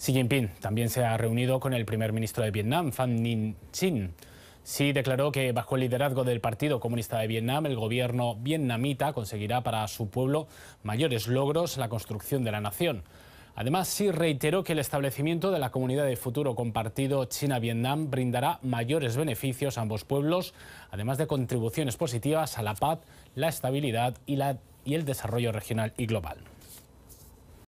Xi Jinping también se ha reunido con el primer ministro de Vietnam, Pham Ninh Chinh. Xi declaró que bajo el liderazgo del Partido Comunista de Vietnam, el gobierno vietnamita conseguirá para su pueblo mayores logros en la construcción de la nación. Además, sí reiteró que el establecimiento de la comunidad de futuro compartido China-Vietnam brindará mayores beneficios a ambos pueblos, además de contribuciones positivas a la paz, la estabilidad y el desarrollo regional y global.